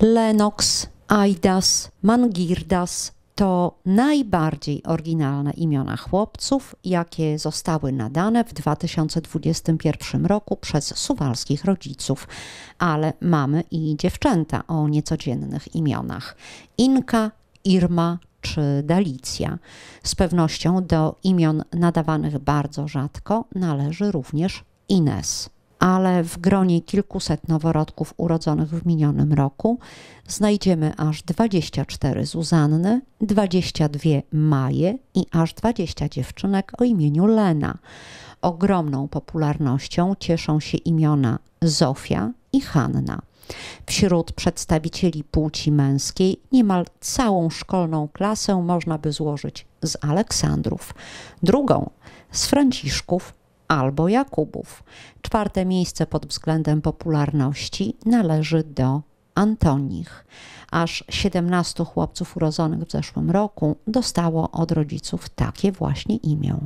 Lennox, Aidas, Mangirdas to najbardziej oryginalne imiona chłopców, jakie zostały nadane w 2021 roku przez suwalskich rodziców, ale mamy i dziewczęta o niecodziennych imionach. Inka, Irma czy Dalicja. Z pewnością do imion nadawanych bardzo rzadko należy również Ines ale w gronie kilkuset noworodków urodzonych w minionym roku znajdziemy aż 24 Zuzanny, 22 Maje i aż 20 dziewczynek o imieniu Lena. Ogromną popularnością cieszą się imiona Zofia i Hanna. Wśród przedstawicieli płci męskiej niemal całą szkolną klasę można by złożyć z Aleksandrów, drugą z Franciszków, albo Jakubów. Czwarte miejsce pod względem popularności należy do Antonich. Aż 17 chłopców urodzonych w zeszłym roku dostało od rodziców takie właśnie imię.